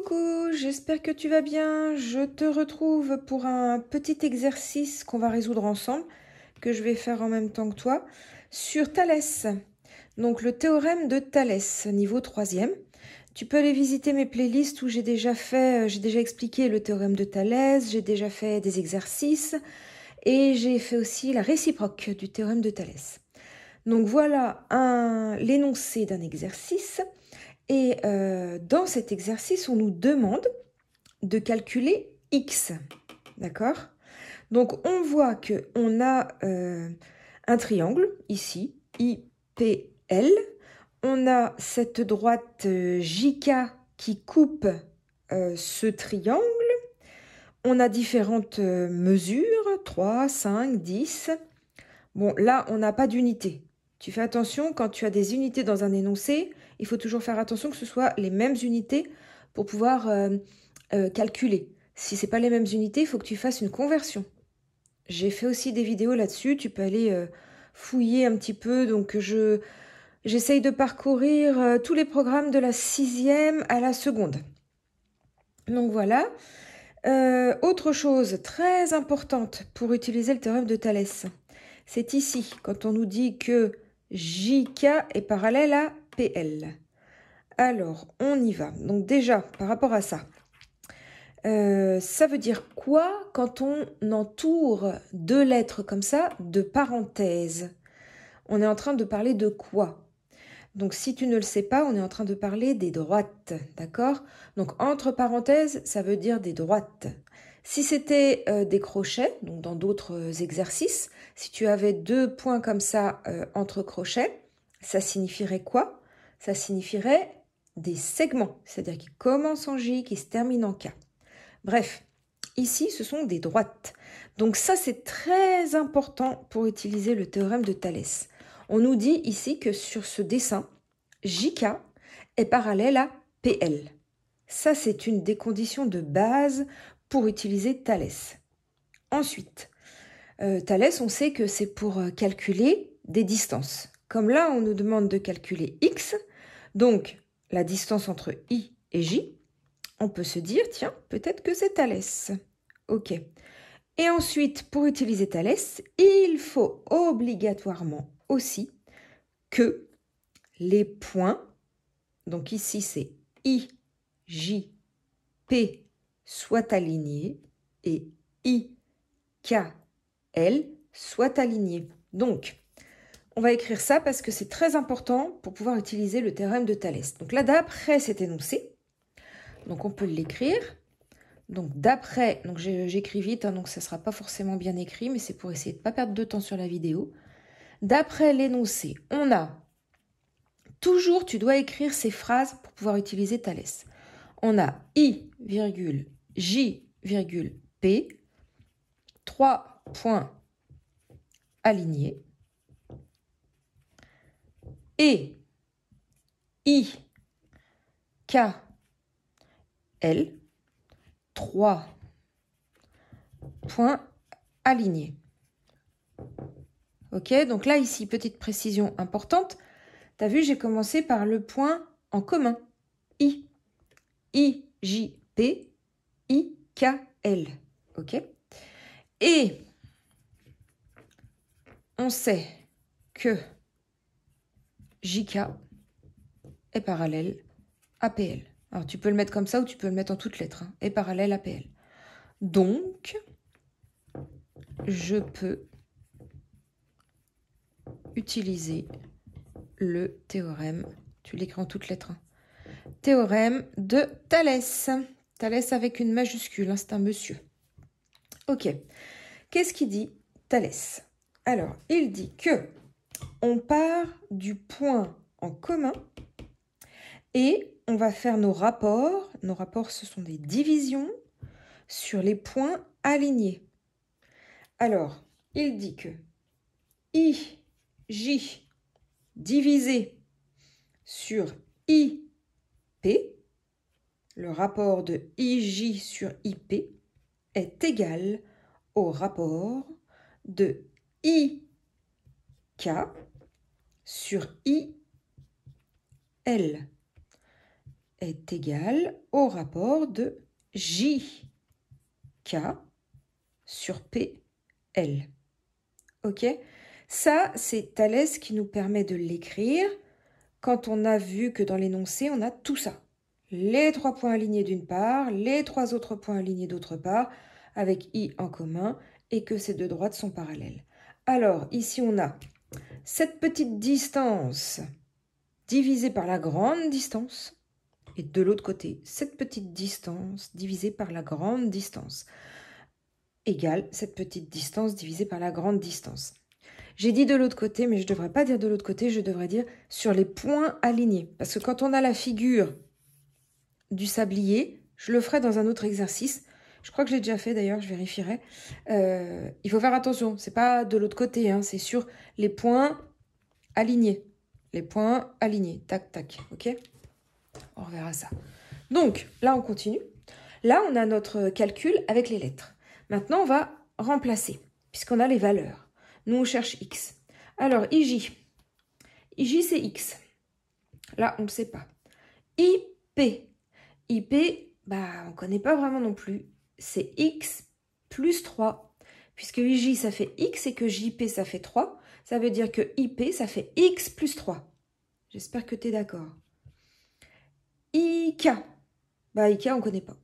Coucou, j'espère que tu vas bien. Je te retrouve pour un petit exercice qu'on va résoudre ensemble, que je vais faire en même temps que toi, sur Thalès. Donc le théorème de Thalès, niveau 3e. Tu peux aller visiter mes playlists où j'ai déjà fait, euh, j'ai déjà expliqué le théorème de Thalès, j'ai déjà fait des exercices et j'ai fait aussi la réciproque du théorème de Thalès. Donc voilà l'énoncé d'un exercice et euh, dans cet exercice, on nous demande de calculer x. D'accord Donc on voit que on a euh, un triangle ici, IPL. On a cette droite euh, JK qui coupe ce triangle. On a différentes mesures, 3, 5, 10. Bon, là, on n'a pas d'unité. Tu fais attention, quand tu as des unités dans un énoncé, il faut toujours faire attention que ce soit les mêmes unités pour pouvoir euh, euh, calculer. Si ce n'est pas les mêmes unités, il faut que tu fasses une conversion. J'ai fait aussi des vidéos là-dessus, tu peux aller euh, fouiller un petit peu. Donc je j'essaye de parcourir tous les programmes de la sixième à la seconde. Donc voilà. autre chose très importante pour utiliser le théorème de Thalès, c'est ici, quand on nous dit que JK est parallèle à PL. Alors, on y va. Donc déjà, par rapport à ça, euh, ça veut dire quoi quand on entoure deux lettres comme ça de parenthèses On est en train de parler de quoi donc si tu ne le sais pas, on est en train de parler des droites, d'accord Donc entre parenthèses, ça veut dire des droites. Si c'était euh, des crochets, donc dans d'autres exercices, si tu avais deux points comme ça euh, entre crochets, ça signifierait quoi ça signifierait des segments, c'est-à-dire qui commencent en J, qui se terminent en K. Bref, ici, ce sont des droites. Donc ça, c'est très important pour utiliser le théorème de Thalès. On nous dit ici que sur ce dessin, JK est parallèle à PL. Ça, c'est une des conditions de base pour utiliser Thalès. Ensuite, euh, Thalès, on sait que c'est pour calculer des distances. Comme là, on nous demande de calculer X, donc, la distance entre I et J, on peut se dire, tiens, peut-être que c'est Thalès. Ok. Et ensuite, pour utiliser Thalès, il faut obligatoirement aussi que les points, donc ici c'est I, J, P, soient alignés et I, K, L soient alignés. Donc, on va écrire ça parce que c'est très important pour pouvoir utiliser le théorème de Thalès. Donc là, d'après cet énoncé, donc on peut l'écrire. Donc d'après, donc j'écris vite, hein, donc ça ne sera pas forcément bien écrit, mais c'est pour essayer de ne pas perdre de temps sur la vidéo. D'après l'énoncé, on a toujours, tu dois écrire ces phrases pour pouvoir utiliser Thalès. On a I, J, P, trois points alignés. Et I, K, L, 3 points alignés. Ok, donc là, ici, petite précision importante. Tu as vu, j'ai commencé par le point en commun. I, I, J, P, I, K, L. Ok Et on sait que JK est parallèle APL. Alors tu peux le mettre comme ça ou tu peux le mettre en toutes lettres. et hein. parallèle APL. Donc, je peux utiliser le théorème, tu l'écris en toutes lettres, hein. théorème de Thalès. Thalès avec une majuscule, hein, c'est un monsieur. Ok. Qu'est-ce qu'il dit Thalès Alors, il dit que on part du point en commun et on va faire nos rapports. Nos rapports, ce sont des divisions sur les points alignés. Alors, il dit que I, J divisé sur I, P, le rapport de IJ sur IP est égal au rapport de IK sur I, L, est égal au rapport de K, sur P, L. OK Ça, c'est Thalès qui nous permet de l'écrire quand on a vu que dans l'énoncé, on a tout ça. Les trois points alignés d'une part, les trois autres points alignés d'autre part, avec I en commun, et que ces deux droites sont parallèles. Alors, ici, on a cette petite distance divisée par la grande distance, et de l'autre côté, cette petite distance divisée par la grande distance, égale cette petite distance divisée par la grande distance. J'ai dit de l'autre côté, mais je ne devrais pas dire de l'autre côté, je devrais dire sur les points alignés. Parce que quand on a la figure du sablier, je le ferai dans un autre exercice, je crois que je l'ai déjà fait d'ailleurs, je vérifierai. Euh, il faut faire attention, c'est pas de l'autre côté, hein, c'est sur les points alignés. Les points alignés, tac, tac, ok On reverra ça. Donc, là, on continue. Là, on a notre calcul avec les lettres. Maintenant, on va remplacer, puisqu'on a les valeurs. Nous, on cherche x. Alors, ij. ij, c'est x. Là, on ne le sait pas. ip. ip, bah, on ne connaît pas vraiment non plus c'est x plus 3. Puisque IJ, ça fait x et que JP, ça fait 3. Ça veut dire que IP, ça fait x plus 3. J'espère que tu es d'accord. IK. Bah, IK, on ne connaît pas.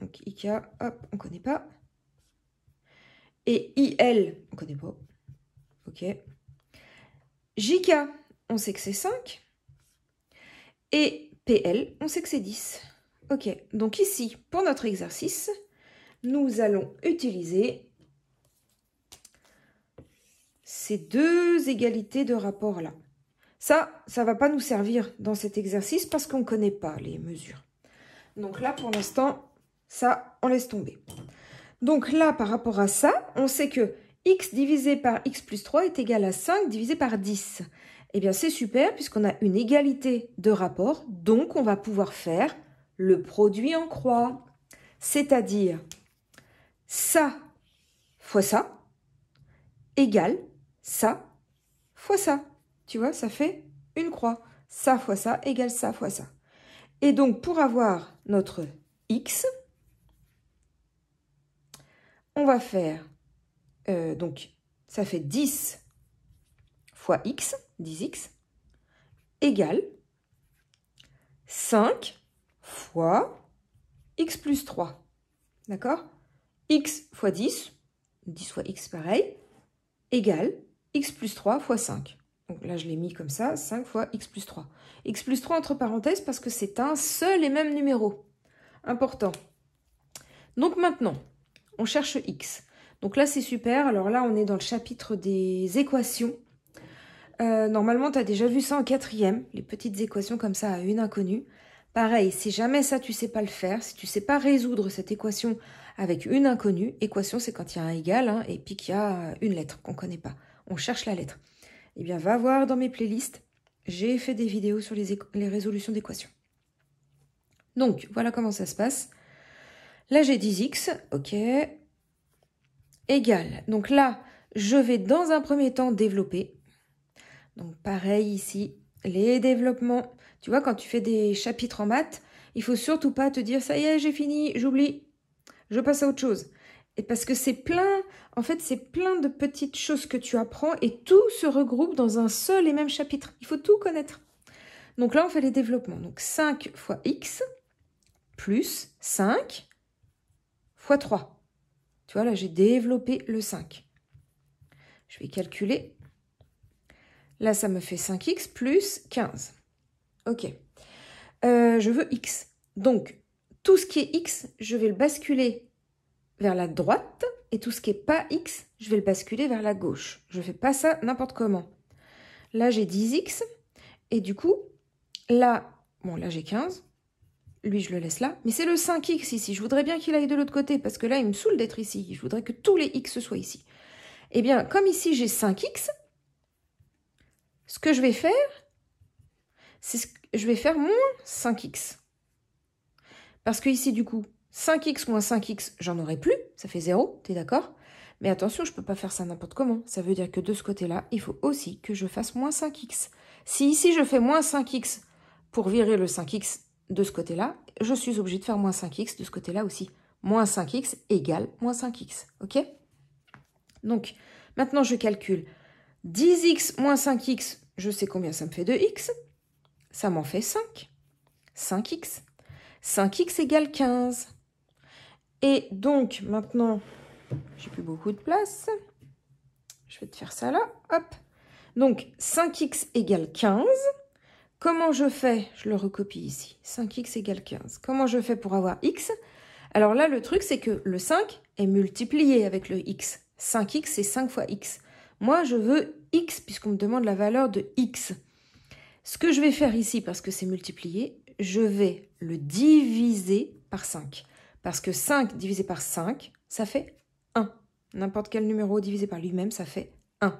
Donc, IK, hop, on ne connaît pas. Et IL, on ne connaît pas. OK. JK, on sait que c'est 5. Et PL, on sait que c'est 10. OK. Donc ici, pour notre exercice, nous allons utiliser ces deux égalités de rapport là. Ça, ça va pas nous servir dans cet exercice parce qu'on ne connaît pas les mesures. Donc là, pour l'instant, ça, on laisse tomber. Donc là, par rapport à ça, on sait que x divisé par x plus 3 est égal à 5 divisé par 10. Eh bien, c'est super puisqu'on a une égalité de rapport, donc on va pouvoir faire le produit en croix, c'est-à-dire ça fois ça égale ça fois ça. Tu vois, ça fait une croix. Ça fois ça égale ça fois ça. Et donc, pour avoir notre x, on va faire, euh, donc, ça fait 10 fois x, 10x, égale 5 fois x plus 3. D'accord x fois 10, 10 fois x pareil, égale x plus 3 fois 5. Donc là, je l'ai mis comme ça, 5 fois x plus 3. x plus 3 entre parenthèses parce que c'est un seul et même numéro. Important. Donc maintenant, on cherche x. Donc là, c'est super. Alors là, on est dans le chapitre des équations. Euh, normalement, tu as déjà vu ça en quatrième, les petites équations comme ça à une inconnue. Pareil, si jamais ça tu sais pas le faire, si tu sais pas résoudre cette équation avec une inconnue, équation c'est quand il y a un égal hein, et puis qu'il y a une lettre qu'on ne connaît pas. On cherche la lettre. Eh bien, va voir dans mes playlists, j'ai fait des vidéos sur les, les résolutions d'équations. Donc, voilà comment ça se passe. Là, j'ai 10x, ok, égal. Donc là, je vais dans un premier temps développer. Donc pareil ici, les développements. Tu vois, quand tu fais des chapitres en maths, il faut surtout pas te dire ça y est, j'ai fini, j'oublie, je passe à autre chose. Et parce que c'est plein, en fait, c'est plein de petites choses que tu apprends et tout se regroupe dans un seul et même chapitre. Il faut tout connaître. Donc là, on fait les développements. Donc 5 fois x plus 5 fois 3. Tu vois, là, j'ai développé le 5. Je vais calculer Là, ça me fait 5x plus 15. Ok. Euh, je veux x. Donc, tout ce qui est x, je vais le basculer vers la droite. Et tout ce qui n'est pas x, je vais le basculer vers la gauche. Je ne fais pas ça n'importe comment. Là, j'ai 10x. Et du coup, là, bon, là, j'ai 15. Lui, je le laisse là. Mais c'est le 5x ici. Je voudrais bien qu'il aille de l'autre côté parce que là, il me saoule d'être ici. Je voudrais que tous les x soient ici. Eh bien, comme ici, j'ai 5x, ce que je vais faire, c'est que je vais faire moins 5x. Parce que ici, du coup, 5x moins 5x, j'en aurai plus. Ça fait 0, tu es d'accord Mais attention, je ne peux pas faire ça n'importe comment. Ça veut dire que de ce côté-là, il faut aussi que je fasse moins 5x. Si ici, je fais moins 5x pour virer le 5x de ce côté-là, je suis obligée de faire moins 5x de ce côté-là aussi. Moins 5x égale moins 5x, ok Donc, maintenant, je calcule 10x moins 5x, je sais combien ça me fait de x. Ça m'en fait 5. 5x. 5x égale 15. Et donc, maintenant, j'ai plus beaucoup de place. Je vais te faire ça là. Hop. Donc, 5x égale 15. Comment je fais Je le recopie ici. 5x égale 15. Comment je fais pour avoir x Alors là, le truc, c'est que le 5 est multiplié avec le x. 5x, c'est 5 fois x. Moi, je veux x puisqu'on me demande la valeur de x. Ce que je vais faire ici, parce que c'est multiplié, je vais le diviser par 5. Parce que 5 divisé par 5, ça fait 1. N'importe quel numéro divisé par lui-même, ça fait 1.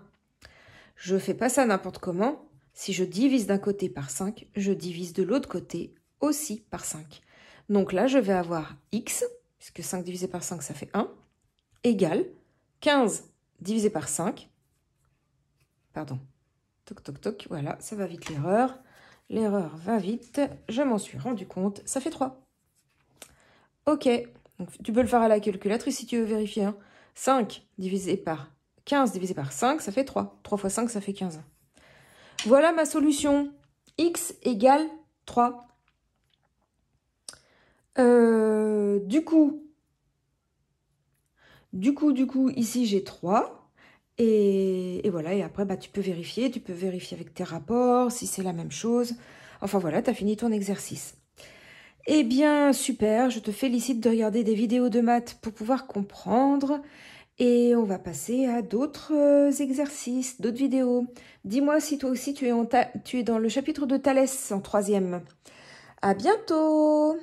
Je ne fais pas ça n'importe comment. Si je divise d'un côté par 5, je divise de l'autre côté aussi par 5. Donc là, je vais avoir x, puisque 5 divisé par 5, ça fait 1, égale 15 divisé par 5, Pardon. Toc, toc, toc. Voilà, ça va vite l'erreur. L'erreur va vite. Je m'en suis rendu compte. Ça fait 3. Ok. tu peux le faire à la calculatrice si tu veux vérifier. 5 hein. divisé par 15 divisé par 5, ça fait 3. 3 fois 5, ça fait 15. Voilà ma solution. X égale 3. Euh, du coup, du coup, du coup, ici j'ai 3. Et, voilà, et après, bah, tu peux vérifier, tu peux vérifier avec tes rapports, si c'est la même chose. Enfin voilà, tu as fini ton exercice. Eh bien, super, je te félicite de regarder des vidéos de maths pour pouvoir comprendre. Et on va passer à d'autres euh, exercices, d'autres vidéos. Dis-moi si toi aussi tu es, tu es dans le chapitre de Thalès en troisième. À bientôt